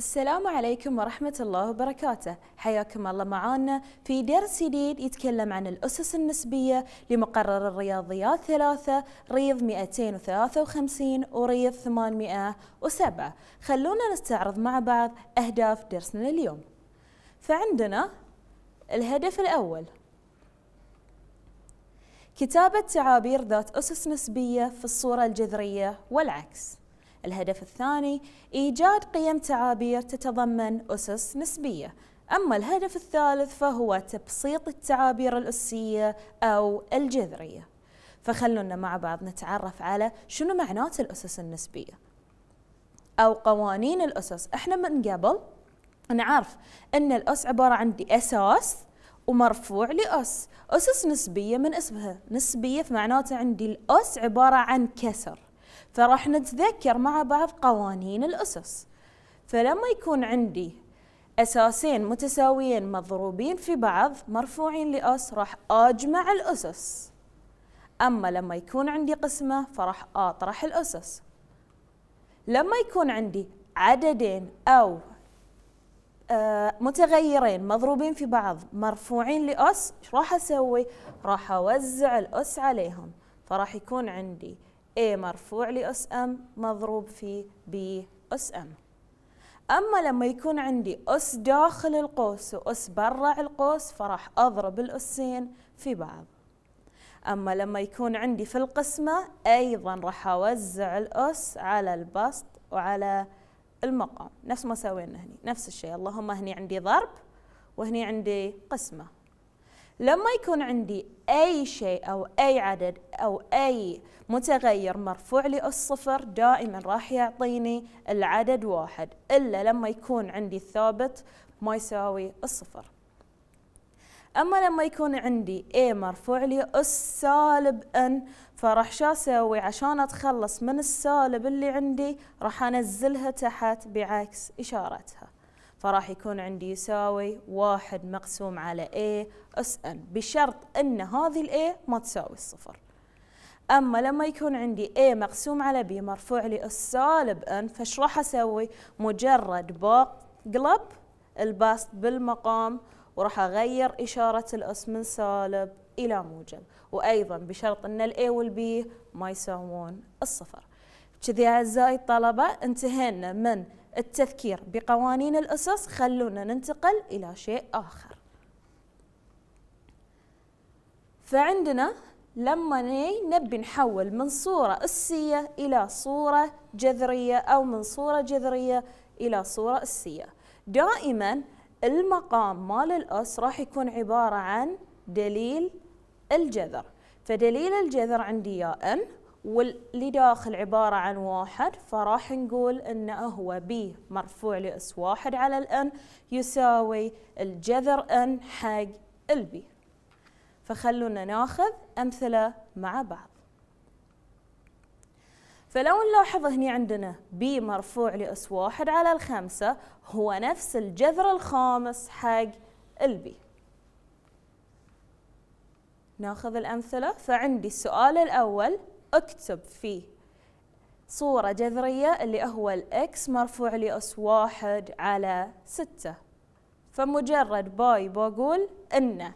السلام عليكم ورحمة الله وبركاته حياكم الله معانا في درس جديد يتكلم عن الأسس النسبية لمقرر الرياضيات ثلاثة ريض 253 وريض 807 خلونا نستعرض مع بعض أهداف درسنا اليوم فعندنا الهدف الأول كتابة تعابير ذات أسس نسبية في الصورة الجذرية والعكس الهدف الثاني إيجاد قيم تعابير تتضمن أسس نسبية أما الهدف الثالث فهو تبسيط التعابير الأسية أو الجذرية فخلونا مع بعض نتعرف على شنو معنات الأسس النسبية أو قوانين الأسس إحنا من قبل نعرف أن الأس عبارة عن أساس ومرفوع لأس أسس نسبية من اسمها نسبية معناته عندي الأس عبارة عن كسر فراح نتذكر مع بعض قوانين الأسس فلما يكون عندي أساسين متساويين مضروبين في بعض مرفوعين لأس راح أجمع الأسس أما لما يكون عندي قسمة فراح أطرح الأسس لما يكون عندي عددين أو آه، متغيرين مضروبين في بعض مرفوعين لأس راح أسوي؟ راح أوزع الأس عليهم فراح يكون عندي A مرفوع لأس أم مضروب في B أس أم أما لما يكون عندي أس داخل القوس وأس برا القوس فراح أضرب الأسين في بعض أما لما يكون عندي في القسمة أيضا راح أوزع الأس على البسط وعلى المقام نفس ما سوينا هني نفس الشيء اللهم هني عندي ضرب وهني عندي قسمه لما يكون عندي أي شيء أو أي عدد أو أي متغير مرفوع للصفر دائما راح يعطيني العدد واحد إلا لما يكون عندي الثابت ما يساوي الصفر أما لما يكون عندي A مرفوع لي السالب N فراح شو أسوي عشان أتخلص من السالب اللي عندي راح أنزلها تحت بعكس إشارتها فراح يكون عندي يساوي واحد مقسوم على A اس n بشرط أن هذه الA ما تساوي الصفر أما لما يكون عندي A مقسوم على B مرفوع لي سالب n فش راح أسوي مجرد بقلب البسط بالمقام وراح أغير إشارة الأس من سالب إلى موجب وأيضا بشرط أن الA والB ما يساوون الصفر كذي أعزائي الطلبة انتهينا من التذكير بقوانين الأسس خلونا ننتقل إلى شيء آخر فعندنا لما نبي نحول من صورة أسية إلى صورة جذرية أو من صورة جذرية إلى صورة أسية دائما المقام مال الأس راح يكون عبارة عن دليل الجذر فدليل الجذر عندي يا N واللي داخل عبارة عن واحد فراح نقول انه هو بي مرفوع لأس واحد على الان يساوي الجذر ان حق البي فخلونا ناخذ أمثلة مع بعض فلو نلاحظ هنا عندنا بي مرفوع لأس واحد على الخمسة هو نفس الجذر الخامس حق البي ناخذ الأمثلة فعندي السؤال الأول اكتب فيه صورة جذرية اللي هو الإكس مرفوع لأس واحد على ستة فمجرد باي بقول إن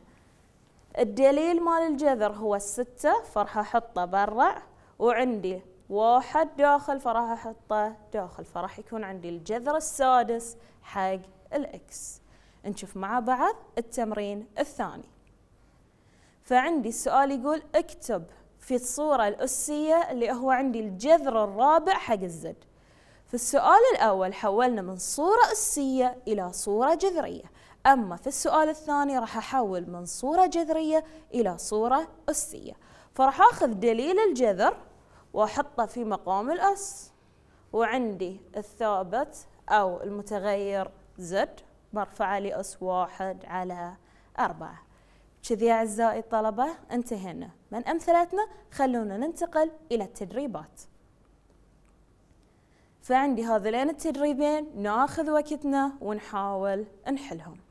الدليل مال الجذر هو الستة فراح أحطه برا وعندي واحد داخل فراح أحطه داخل فراح يكون عندي الجذر السادس حق الإكس نشوف مع بعض التمرين الثاني فعندي السؤال يقول اكتب في الصورة الأسية اللي هو عندي الجذر الرابع حق الزد في السؤال الأول حولنا من صورة أسية إلى صورة جذرية أما في السؤال الثاني راح أحول من صورة جذرية إلى صورة أسية فراح أخذ دليل الجذر وأحطه في مقام الأس وعندي الثابت أو المتغير زد مرفعة لأس واحد على أربعة كذي أعزائي الطلبة انتهينا من أمثلتنا خلونا ننتقل إلى التدريبات فعندي هذين التدريبين ناخذ وقتنا ونحاول نحلهم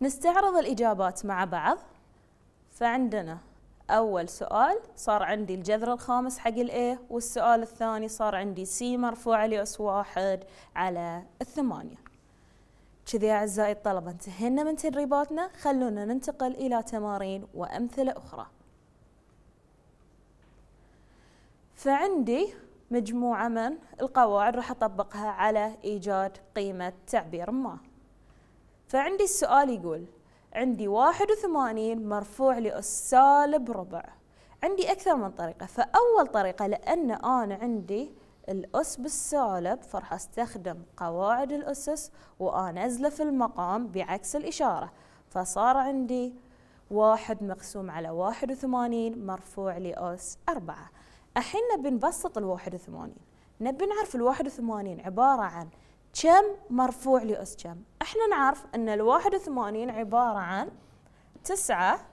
نستعرض الإجابات مع بعض فعندنا أول سؤال صار عندي الجذر الخامس حق A والسؤال الثاني صار عندي سي مرفوعة لأس واحد على الثمانية كذي أعزائي الطلبة انتهينا من تدريباتنا خلونا ننتقل إلى تمارين وأمثلة أخرى فعندي مجموعة من القواعد راح أطبقها على إيجاد قيمة تعبير ما فعندي السؤال يقول عندي واحد وثمانين مرفوع لأس سالب ربع عندي أكثر من طريقة فأول طريقة لأن أنا عندي الأس بالسالب فراح أستخدم قواعد الأسس وأنزله في المقام بعكس الإشارة فصار عندي واحد مقسوم على واحد وثمانين مرفوع لأس أربعة الحين بنبسط الواحد وثمانين نبي نعرف الواحد وثمانين عبارة عن كم مرفوع لأس كم احنا نعرف ان الواحد وثمانين عبارة عن تسعة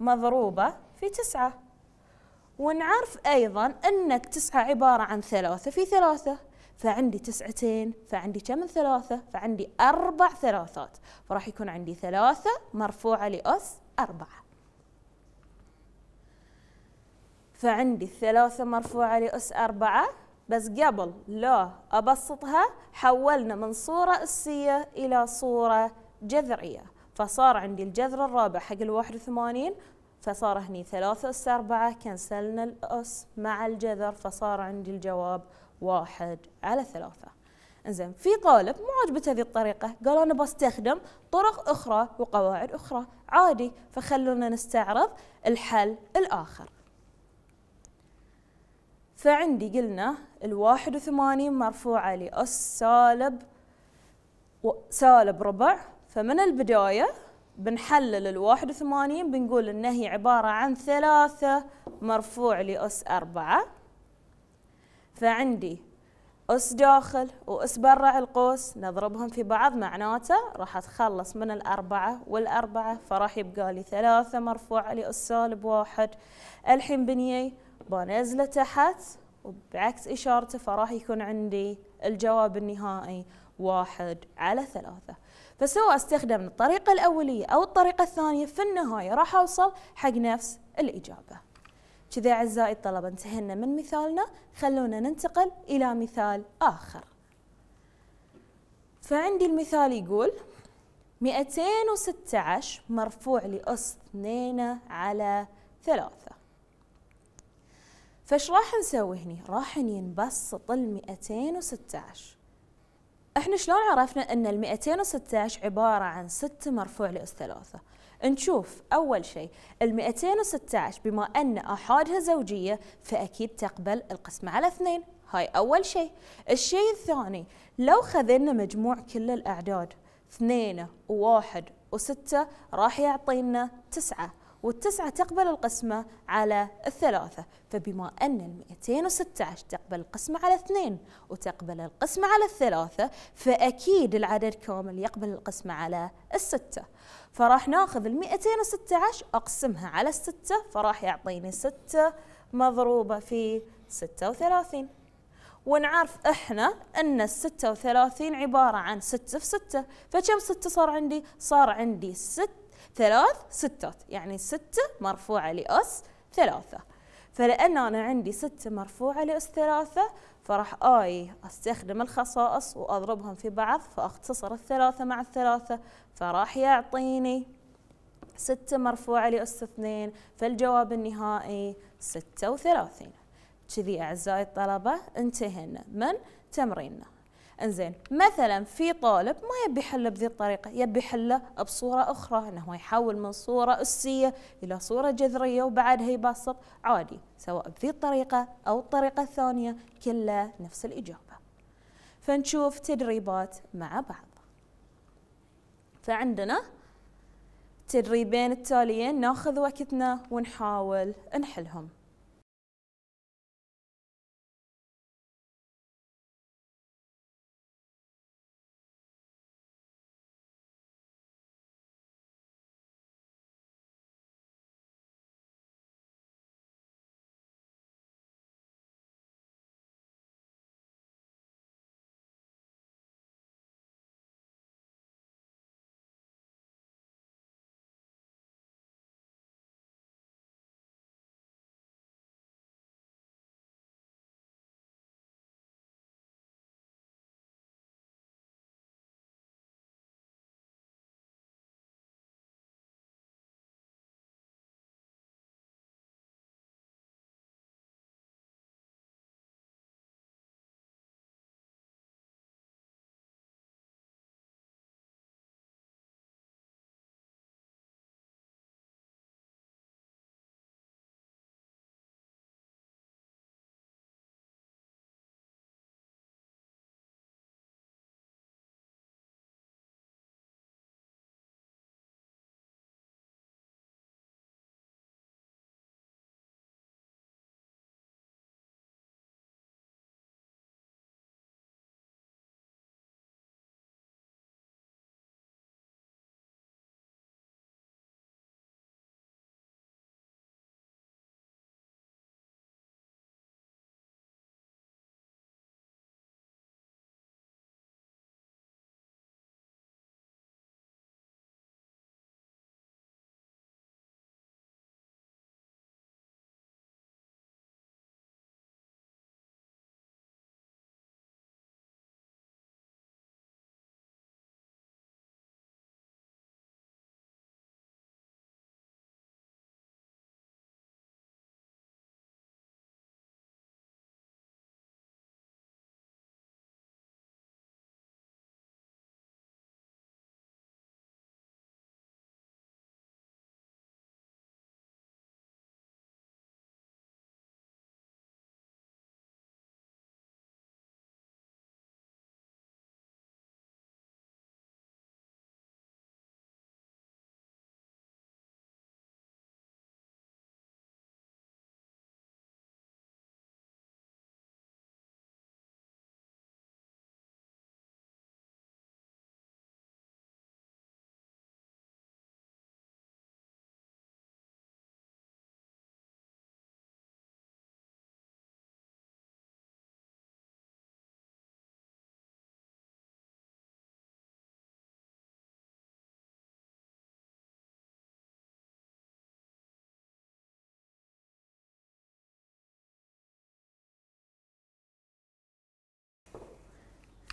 مضروبة في تسعة ونعرف أيضا أن تسعة عبارة عن ثلاثة في ثلاثة فعندي تسعتين فعندي كم من ثلاثة فعندي أربع ثلاثات فراح يكون عندي ثلاثة مرفوعة لأس أربعة فعندي الثلاثة مرفوعة لأس أربعة بس قبل لا أبسطها حولنا من صورة أسية إلى صورة جذرية فصار عندي الجذر الرابع حق الواحد وثمانين فصار هني ثلاثة أس أربعة كنسلنا الأس مع الجذر فصار عندي الجواب واحد على ثلاثة انزين في طالب مو عجبته هذه الطريقة قال أنا بستخدم طرق أخرى وقواعد أخرى عادي فخلونا نستعرض الحل الآخر فعندي قلنا الواحد وثمانين مرفوعة لأس سالب سالب ربع فمن البداية بنحلل الواحد وثمانين بنقول إن هي عبارة عن ثلاثة مرفوع لأس أربعة فعندي أس داخل وأس برا القوس نضربهم في بعض معناته راح أتخلص من الأربعة والأربعة فراح يبقى لي ثلاثة مرفوع لأس سالب واحد الحين بنيي بنزله تحت وبعكس إشارته فراح يكون عندي الجواب النهائي واحد على ثلاثة فسواء استخدم الطريقة الأولية أو الطريقة الثانية في النهاية راح أوصل حق نفس الإجابة كذا أعزائي الطلبة انتهينا من مثالنا خلونا ننتقل إلى مثال آخر فعندي المثال يقول 216 مرفوع لأس 2 على 3 فايش راح نسوي هني راح ننبسط ال 216 احنا شلون عرفنا ان ال 216 عباره عن 6 مرفوع لاس 3 نشوف اول شيء ال 216 بما ان احادها زوجيه فاكيد تقبل القسمه على اثنين هاي اول شيء الشيء الثاني لو خذنا مجموع كل الاعداد اثنين وواحد وستة راح يعطينا تسعة والتسعة تقبل القسمة على الثلاثة فبما أن الـ 216 تقبل القسمة على اثنين وتقبل القسمة على الثلاثة فأكيد العدد كامل يقبل القسمة على الستة فراح ناخذ الـ 216 أقسمها على الستة فراح يعطيني ستة مضروبة في ستة وثلاثين ونعرف احنا ان ال 36 عباره عن 6 في 6 فكم 6 صار عندي؟ صار عندي 6 ثلاث ستات يعني ستة مرفوعة لأس ثلاثة فلأن أنا عندي ستة مرفوعة لأس ثلاثة فراح آي أستخدم الخصائص وأضربهم في بعض فأختصر الثلاثة مع الثلاثة فراح يعطيني ستة مرفوعة لأس اثنين فالجواب النهائي ستة وثلاثين كذي أعزائي الطلبة انتهينا من تمريننا انزين مثلا في طالب ما يبي يحله بذي الطريقه يبي يحله بصوره اخرى انه يحول من صوره اسيه الى صوره جذريه وبعدها يبسط عادي سواء بذي الطريقه او الطريقه الثانيه كلها نفس الاجابه فنشوف تدريبات مع بعض فعندنا تدريبين التاليين ناخذ وقتنا ونحاول نحلهم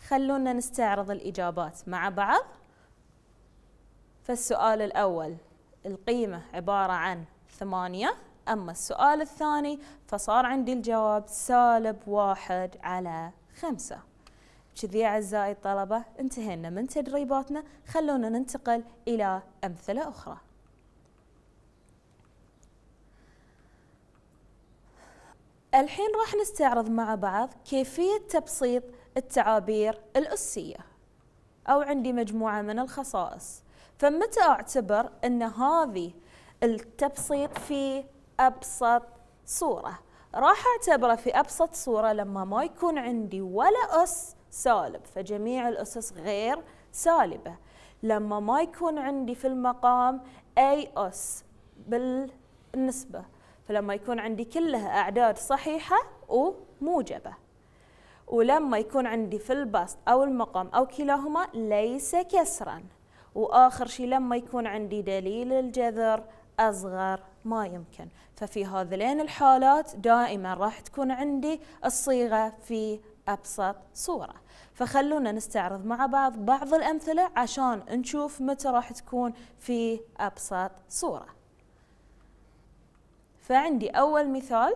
خلونا نستعرض الإجابات مع بعض فالسؤال الأول القيمة عبارة عن ثمانية أما السؤال الثاني فصار عندي الجواب سالب واحد على خمسة كذي أعزائي الطلبة انتهينا من تدريباتنا خلونا ننتقل إلى أمثلة أخرى الحين راح نستعرض مع بعض كيفية تبسيط التعابير الأسية أو عندي مجموعة من الخصائص فمتى أعتبر أن هذه التبسيط في أبسط صورة راح أعتبره في أبسط صورة لما ما يكون عندي ولا أس سالب فجميع الأسس غير سالبة لما ما يكون عندي في المقام أي أس بالنسبة فلما يكون عندي كلها أعداد صحيحة وموجبة ولما يكون عندي في البسط أو المقام أو كلاهما ليس كسرا وآخر شيء لما يكون عندي دليل الجذر أصغر ما يمكن ففي هذين الحالات دائما راح تكون عندي الصيغة في أبسط صورة فخلونا نستعرض مع بعض بعض الأمثلة عشان نشوف متى راح تكون في أبسط صورة فعندي أول مثال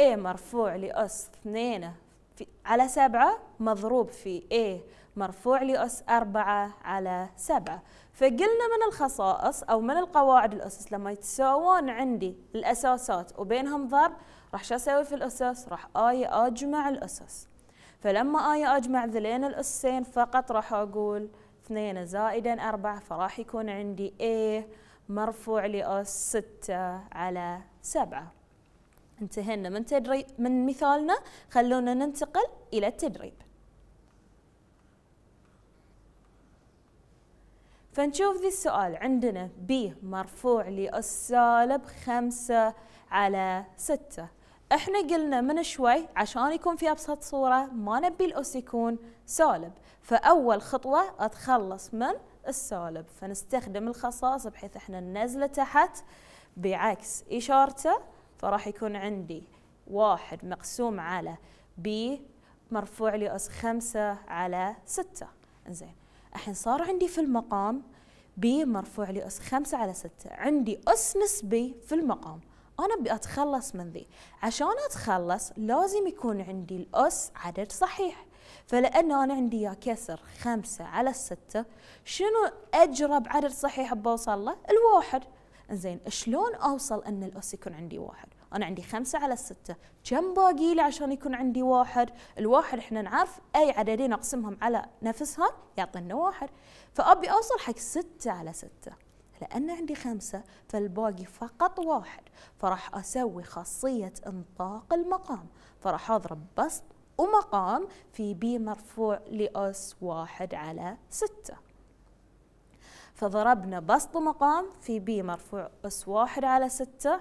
A مرفوع لأس 2 في على سبعة مضروب في A مرفوع لأس أربعة على سبعة فقلنا من الخصائص أو من القواعد الأسس لما يتساوون عندي الأساسات وبينهم ضرب راح شو أسوي في الأسس راح آي أجمع الأسس فلما آي أجمع ذلين الأسسين فقط راح أقول اثنين زائدا أربعة فراح يكون عندي A مرفوع لأس ستة على سبعة انتهينا من تدريب من مثالنا خلونا ننتقل إلى التدريب فنشوف ذي السؤال عندنا ب مرفوع لأس سالب خمسة على ستة احنا قلنا من شوي عشان يكون في ابسط صوره ما نبي الاس يكون سالب فاول خطوه اتخلص من السالب فنستخدم الخصائص بحيث احنا ننزله تحت بعكس اشارته فراح يكون عندي واحد مقسوم على ب مرفوع لأس خمسة على ستة زين الحين صار عندي في المقام ب مرفوع لأس خمسة على ستة عندي أس نسبي في المقام أنا أبي أتخلص من ذي عشان أتخلص لازم يكون عندي الأس عدد صحيح فلأن أنا عندي يا كسر خمسة على الستة شنو أجرب عدد صحيح بوصل له الواحد زين شلون أوصل أن الأس يكون عندي واحد أنا عندي خمسة على الستة كم باقي لي عشان يكون عندي واحد الواحد إحنا نعرف أي عددين أقسمهم على نفسهم يعطينا واحد فأبي أوصل حق ستة على ستة لأن عندي خمسة فالباقي فقط واحد فراح أسوي خاصية إنطاق المقام فراح أضرب بسط ومقام في بي مرفوع لأس واحد على ستة فضربنا بسط مقام في بي مرفوع أس واحد على ستة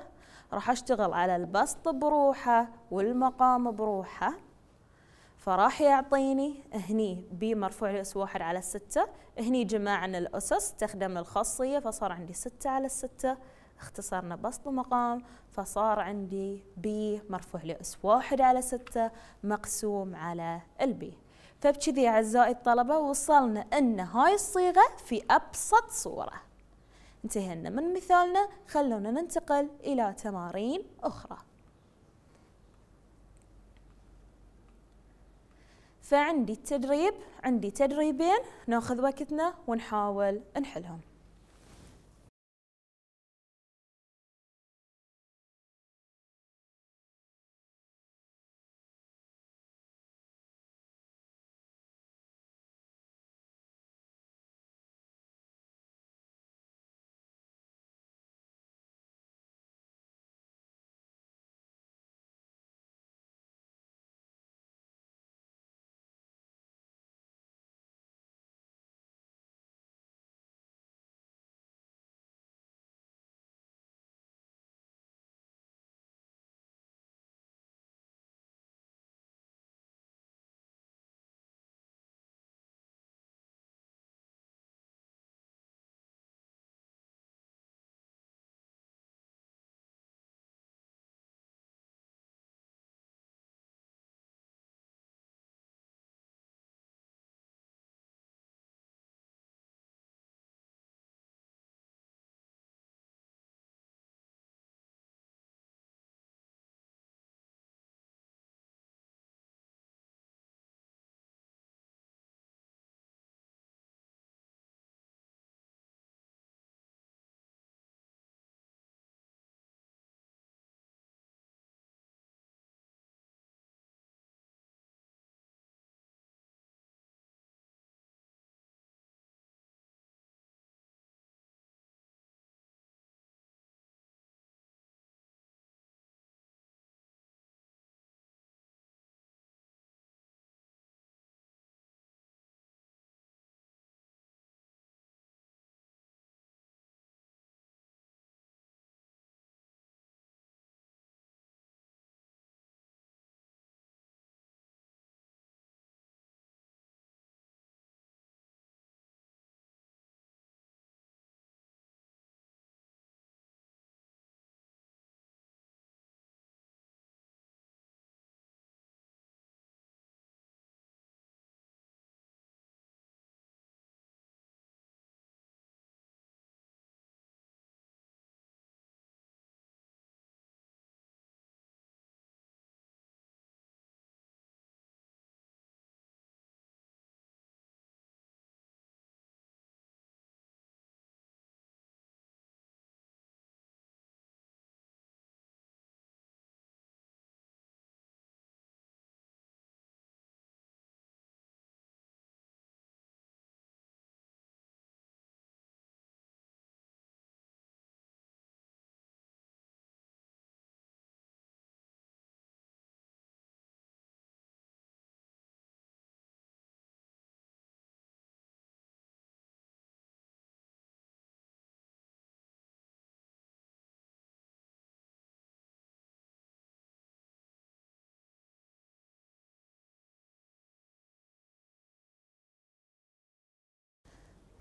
راح اشتغل على البسط بروحه والمقام بروحه فراح يعطيني هني ب مرفوع الأس واحد على الستة هني جمعنا الأسس استخدمنا الخاصية فصار عندي ستة على الستة اختصرنا بسط ومقام فصار عندي ب مرفوع لأس واحد على ستة مقسوم على البي فبكذي أعزائي الطلبة وصلنا أن هاي الصيغة في أبسط صورة انتهينا من مثالنا خلونا ننتقل إلى تمارين أخرى فعندي التدريب عندي تدريبين ناخذ وقتنا ونحاول نحلهم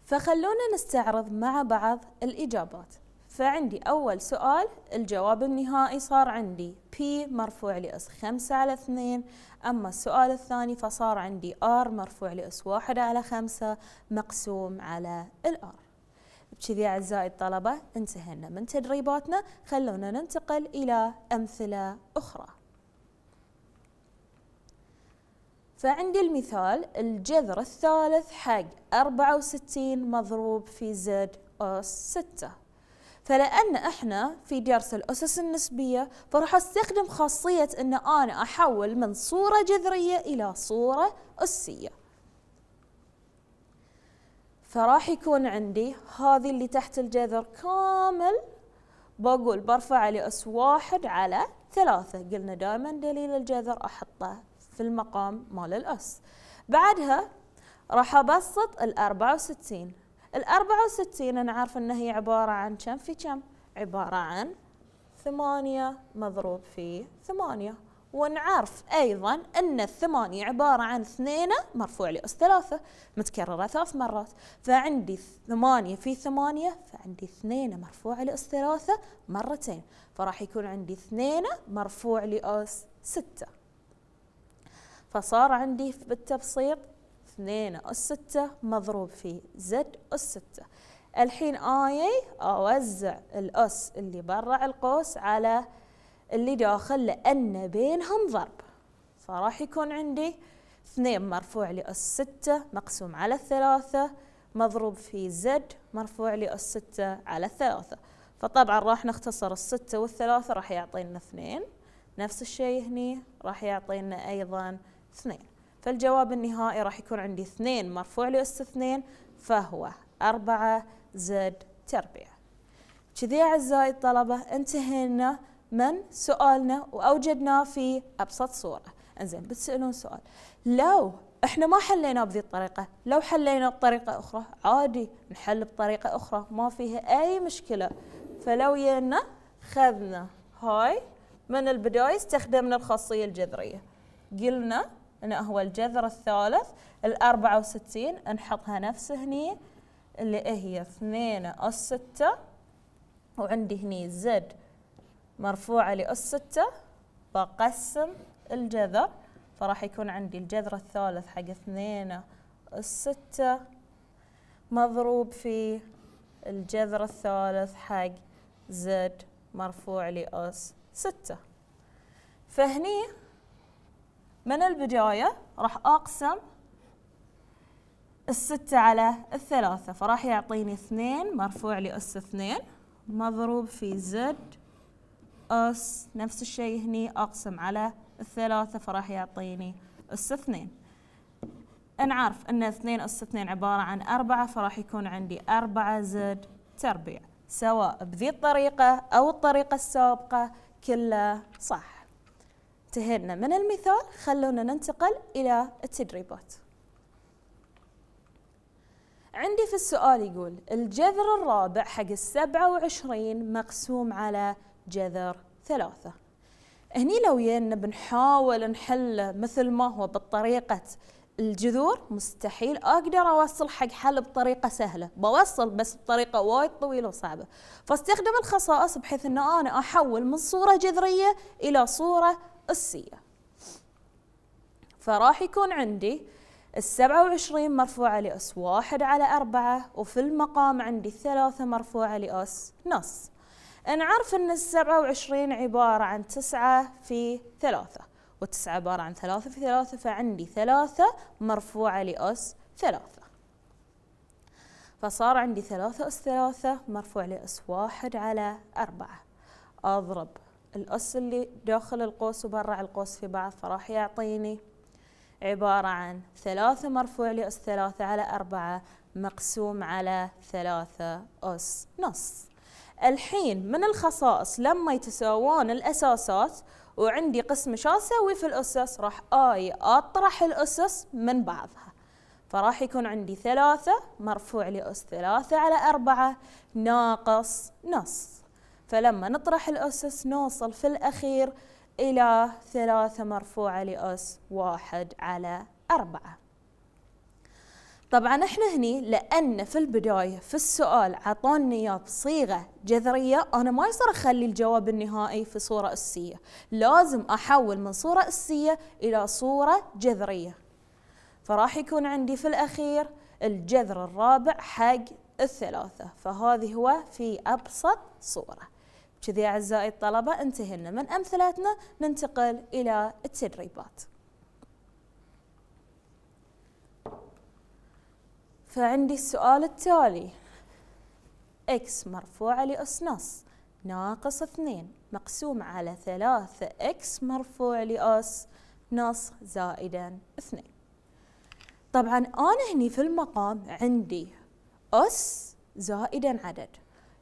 فخلونا نستعرض مع بعض الإجابات فعندي أول سؤال الجواب النهائي صار عندي P مرفوع لأس 5 على 2 أما السؤال الثاني فصار عندي R مرفوع لأس 1 على 5 مقسوم على الR بشذي أعزائي الطلبة انتهينا من تدريباتنا خلونا ننتقل إلى أمثلة أخرى فعندي المثال الجذر الثالث حق 64 مضروب في زد أس 6 فلأن إحنا في درس الأسس النسبية فراح أستخدم خاصية أن أنا أحول من صورة جذرية إلى صورة أسية فراح يكون عندي هذه اللي تحت الجذر كامل بقول برفعه لأس واحد على ثلاثة قلنا دائما دليل الجذر أحطه في المقام مال الأس بعدها راح أبسط ال 64 ال 64 أنا عارفة أن هي عبارة عن كم في كم عبارة عن ثمانية مضروب في ثمانية ونعرف أيضا أن الثمانية عبارة عن اثنين مرفوع لأس ثلاثة متكررة ثلاث مرات فعندي ثمانية في ثمانية فعندي اثنين مرفوع لأس ثلاثة مرتين فراح يكون عندي اثنين مرفوع لأس ستة فصار عندي بالتبسيط اثنين أس ستة مضروب في زد أس ستة الحين أني أوزع الأس اللي برا القوس على اللي داخل لأن بينهم ضرب فراح يكون عندي اثنين مرفوع لأس ستة مقسوم على الثلاثة مضروب في زد مرفوع لأس ستة على الثلاثة فطبعا راح نختصر الستة والثلاثة راح يعطينا اثنين نفس الشيء هني راح يعطينا أيضا 2 فالجواب النهائي راح يكون عندي 2 مرفوع لأس 2 فهو 4 زد تربيع كذي أعزائي الطلبة انتهينا من سؤالنا وأوجدناه في أبسط صورة انزين بتسألون سؤال لو احنا ما حليناه بذي الطريقة لو حليناه بطريقة أخرى عادي نحل بطريقة أخرى ما فيها أي مشكلة فلو ينا خذنا هاي من البداية استخدمنا الخاصية الجذرية قلنا انه هو الجذر الثالث ال 64 نحطها نفس هني اللي هي 2 اس 6 وعندي هني زد مرفوعة لأس 6 بقسم الجذر فراح يكون عندي الجذر الثالث حق 2 أس 6 مضروب في الجذر الثالث حق زد مرفوع لأس 6 فهني من البداية راح أقسم الستة على الثلاثة فراح يعطيني اثنين مرفوع لأس اثنين مضروب في زد أس نفس الشيء هني أقسم على الثلاثة فراح يعطيني أس اثنين نعرف أن اثنين أس اثنين عبارة عن أربعة فراح يكون عندي أربعة زد تربيع سواء بذي الطريقة أو الطريقة السابقة كلها صح انتهينا من المثال خلونا ننتقل إلى التدريبات عندي في السؤال يقول الجذر الرابع حق السبعة وعشرين مقسوم على جذر ثلاثة هني لو ينا بنحاول نحله مثل ما هو بطريقة الجذور مستحيل أقدر أوصل حق حل بطريقة سهلة بوصل بس بطريقة وايد طويلة وصعبة فاستخدم الخصائص بحيث أن أنا أحول من صورة جذرية إلى صورة السيه فراح يكون عندي السبعة وعشرين مرفوعة لأس واحد على أربعة وفي المقام عندي الثلاثة مرفوعة لأس نص نعرف أن السبعة وعشرين عبارة عن تسعة في ثلاثة وتسعة عبارة عن ثلاثة في ثلاثة فعندي ثلاثة مرفوعة لأس ثلاثة فصار عندي ثلاثة أس ثلاثة مرفوع لأس واحد على أربعة أضرب الأس اللي داخل القوس وبرع القوس في بعض فراح يعطيني عبارة عن ثلاثة مرفوع لأس ثلاثة على أربعة مقسوم على ثلاثة أس نص الحين من الخصائص لما يتساوون الأساسات وعندي قسم شو أسوي في الأسس راح آي أطرح الأسس من بعضها فراح يكون عندي ثلاثة مرفوع لأس ثلاثة على أربعة ناقص نص فلما نطرح الأسس نوصل في الأخير إلى ثلاثة مرفوعة لأس واحد على أربعة طبعا احنا هني لان في البدايه في السؤال عطوني اياه بصيغه جذريه انا ما يصير اخلي الجواب النهائي في صوره اسيه، لازم احول من صوره اسيه الى صوره جذريه. فراح يكون عندي في الاخير الجذر الرابع حق الثلاثه، فهذه هو في ابسط صوره. كذي أعزائي الطلبة انتهينا من أمثلتنا ننتقل إلى التدريبات فعندي السؤال التالي x مرفوعة لأس نص ناقص اثنين مقسوم على ثلاثة x مرفوع لأس نص زائدا اثنين طبعا أنا هني في المقام عندي أس زائدا عدد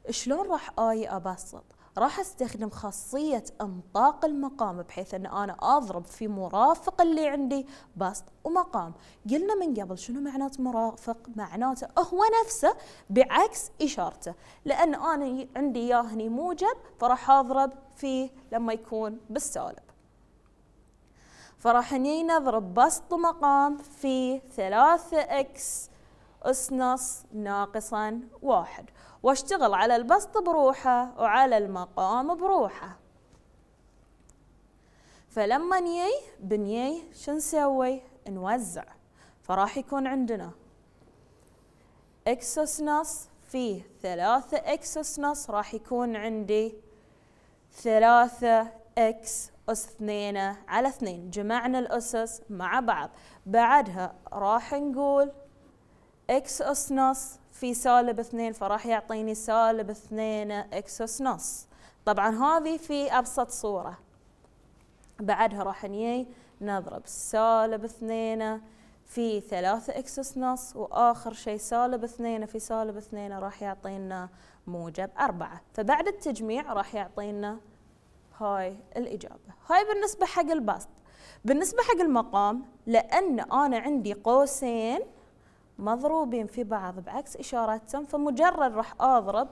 شلون راح آي أبسط راح استخدم خاصية انطاق المقام بحيث ان انا اضرب في مرافق اللي عندي بسط ومقام قلنا من قبل شنو معنات مرافق معناته هو نفسه بعكس اشارته لان انا عندي اياه هني موجب فراح اضرب فيه لما يكون بالسالب فراح هني نضرب بسط ومقام في ثلاثة اكس اس نص ناقصا واحد واشتغل على البسط بروحه وعلى المقام بروحه فلما نيي بنيي شو نسوي نوزع فراح يكون عندنا اكس اس نص فيه ثلاثة اكس اس نص راح يكون عندي ثلاثة اكس أس اثنين على اثنين جمعنا الأسس مع بعض بعدها راح نقول اكس اس نص في سالب اثنين فراح يعطيني سالب اثنين اكس اس نص طبعا هذه في ابسط صوره بعدها راح نجي نضرب سالب اثنين في ثلاثة اكس اس نص واخر شيء سالب اثنين في سالب اثنين راح يعطينا موجب أربعة فبعد التجميع راح يعطينا هاي الإجابة هاي بالنسبة حق البسط بالنسبة حق المقام لأن أنا عندي قوسين مضروبين في بعض بعكس إشارتهم فمجرد راح أضرب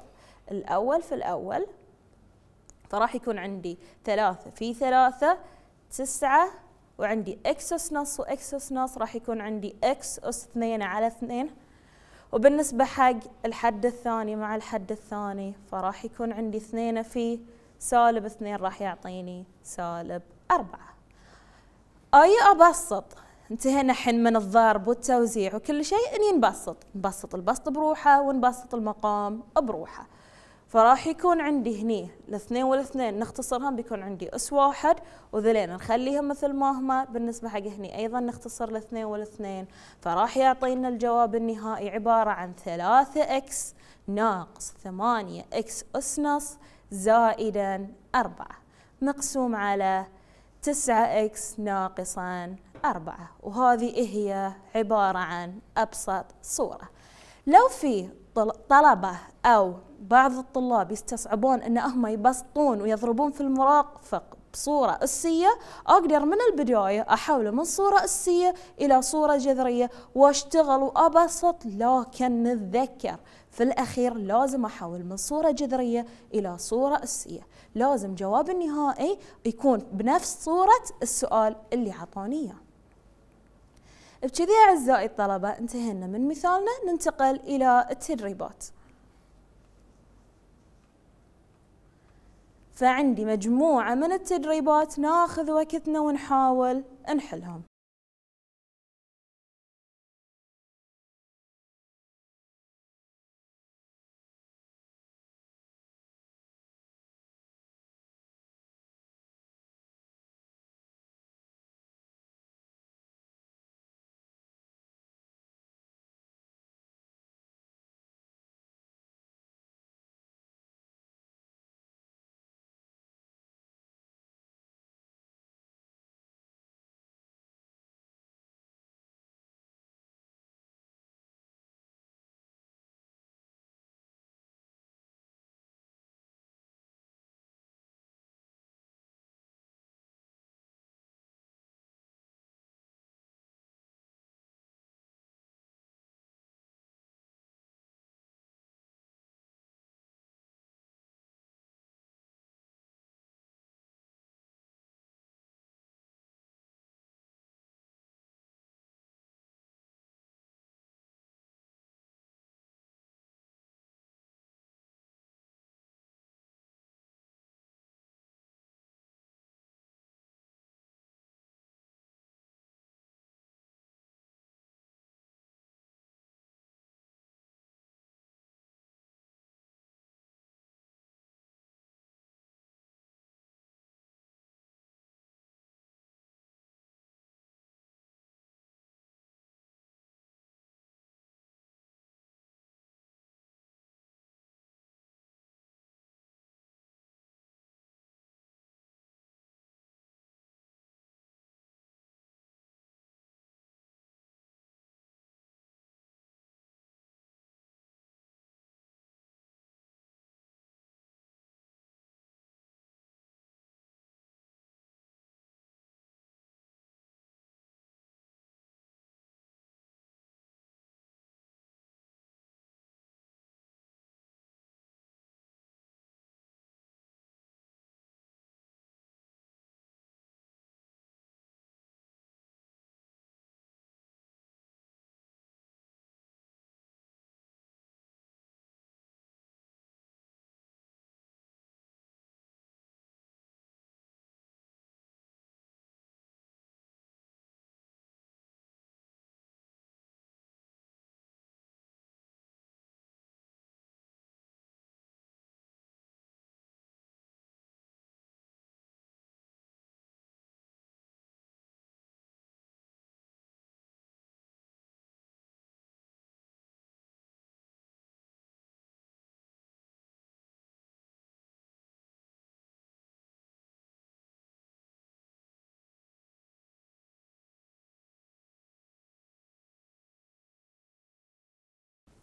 الأول في الأول فراح يكون عندي ثلاثة في ثلاثة تسعة وعندي إكس أس نص وإكس أس نص راح يكون عندي إكس أس اثنين على اثنين وبالنسبة حق الحد الثاني مع الحد الثاني فراح يكون عندي اثنين في سالب اثنين راح يعطيني سالب أربعة أي أبسط انتهينا حين من الضرب والتوزيع وكل شيء اني نبسط نبسط البسط بروحه ونبسط المقام بروحه فراح يكون عندي هني الاثنين والاثنين نختصرهم بيكون عندي اس واحد وذلين نخليهم مثل ما هما بالنسبة حق هني ايضا نختصر الاثنين والاثنين فراح يعطينا الجواب النهائي عبارة عن ثلاثة اكس ناقص ثمانية اكس اس نص زائدا أربعة مقسوم على تسعة اكس ناقصا أربعة وهذه إيه هي عبارة عن أبسط صورة لو في طلبة أو بعض الطلاب يستصعبون أن هم يبسطون ويضربون في المرافق بصورة أسية أقدر من البداية أحوله من صورة أسية إلى صورة جذرية وأشتغل وأبسط لكن نتذكر في الأخير لازم أحول من صورة جذرية إلى صورة أسية لازم جواب النهائي يكون بنفس صورة السؤال اللي عطاني إياه بكذي أعزائي الطلبة انتهينا من مثالنا ننتقل إلى التدريبات فعندي مجموعة من التدريبات ناخذ وقتنا ونحاول نحلهم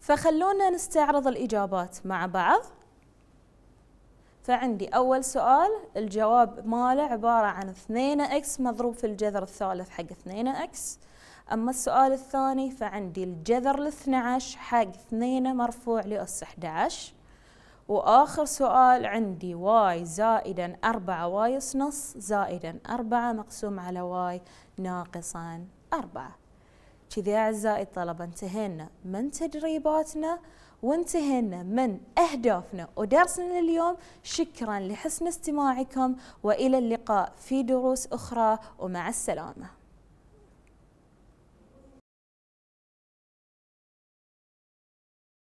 فخلونا نستعرض الإجابات مع بعض فعندي أول سؤال الجواب ماله عبارة عن 2x مضروب في الجذر الثالث حق 2x أما السؤال الثاني فعندي الجذر ال 12 حق 2 مرفوع لأس 11 وآخر سؤال عندي y زائدا 4 y نص زائدا 4 مقسوم على y ناقصا 4 كذي أعزائي الطلبة انتهينا من تدريباتنا وانتهينا من أهدافنا ودرسنا لليوم شكرا لحسن استماعكم وإلى اللقاء في دروس أخرى ومع السلامة